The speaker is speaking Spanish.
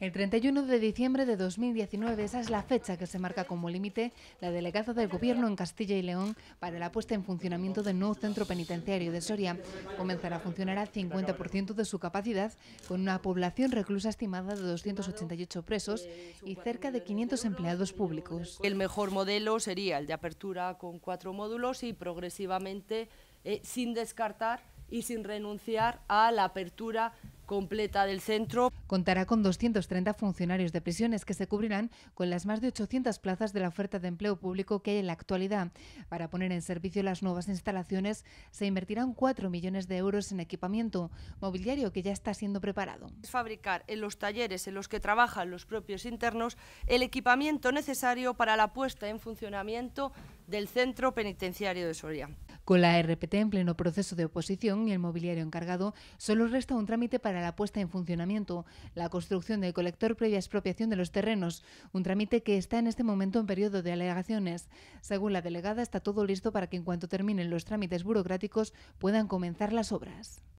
El 31 de diciembre de 2019, esa es la fecha que se marca como límite, la delegada del Gobierno en Castilla y León para la puesta en funcionamiento del nuevo centro penitenciario de Soria. Comenzará a funcionar al 50% de su capacidad, con una población reclusa estimada de 288 presos y cerca de 500 empleados públicos. El mejor modelo sería el de apertura con cuatro módulos y progresivamente, eh, sin descartar y sin renunciar a la apertura completa del centro. Contará con 230 funcionarios de prisiones que se cubrirán con las más de 800 plazas de la oferta de empleo público que hay en la actualidad. Para poner en servicio las nuevas instalaciones se invertirán 4 millones de euros en equipamiento, mobiliario que ya está siendo preparado. Es fabricar en los talleres en los que trabajan los propios internos el equipamiento necesario para la puesta en funcionamiento del centro penitenciario de Soria. Con la RPT en pleno proceso de oposición y el mobiliario encargado, solo resta un trámite para la puesta en funcionamiento, la construcción del colector previa expropiación de los terrenos, un trámite que está en este momento en periodo de alegaciones. Según la delegada, está todo listo para que en cuanto terminen los trámites burocráticos puedan comenzar las obras.